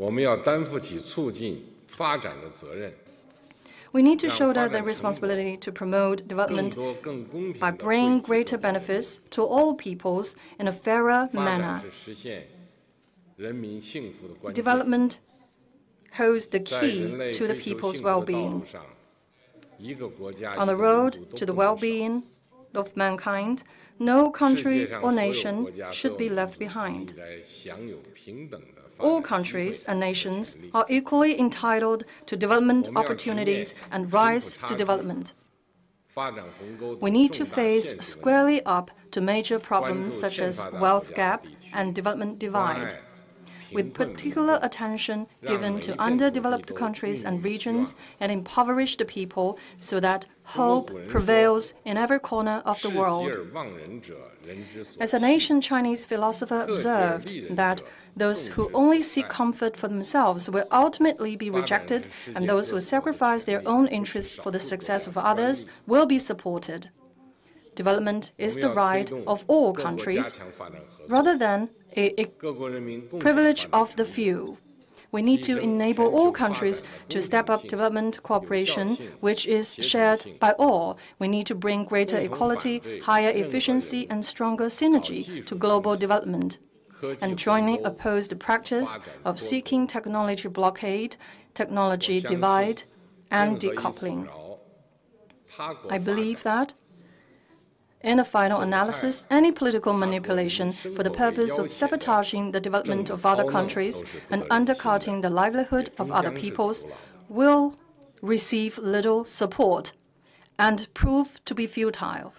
我们要担负起促进发展的责任。We need to shoulder the responsibility to promote development by bringing greater benefits to all peoples in a fairer manner. Development holds the key to the people's well-being. On the road to the well-being of mankind, no country or nation should be left behind all countries and nations are equally entitled to development opportunities and rise to development. We need to face squarely up to major problems such as wealth gap and development divide with particular attention given to underdeveloped countries and regions and impoverished people so that hope prevails in every corner of the world. As a nation, Chinese philosopher observed that those who only seek comfort for themselves will ultimately be rejected, and those who sacrifice their own interests for the success of others will be supported development is the right of all countries rather than a, privilege of the few. We need to enable all countries to step up development cooperation, which is shared by all. We need to bring greater equality, higher efficiency, and stronger synergy to global development. And jointly oppose the practice of seeking technology blockade, technology divide, and decoupling. I believe that in the final analysis, any political manipulation for the purpose of sabotaging the development of other countries and undercutting the livelihood of other peoples will receive little support and prove to be futile.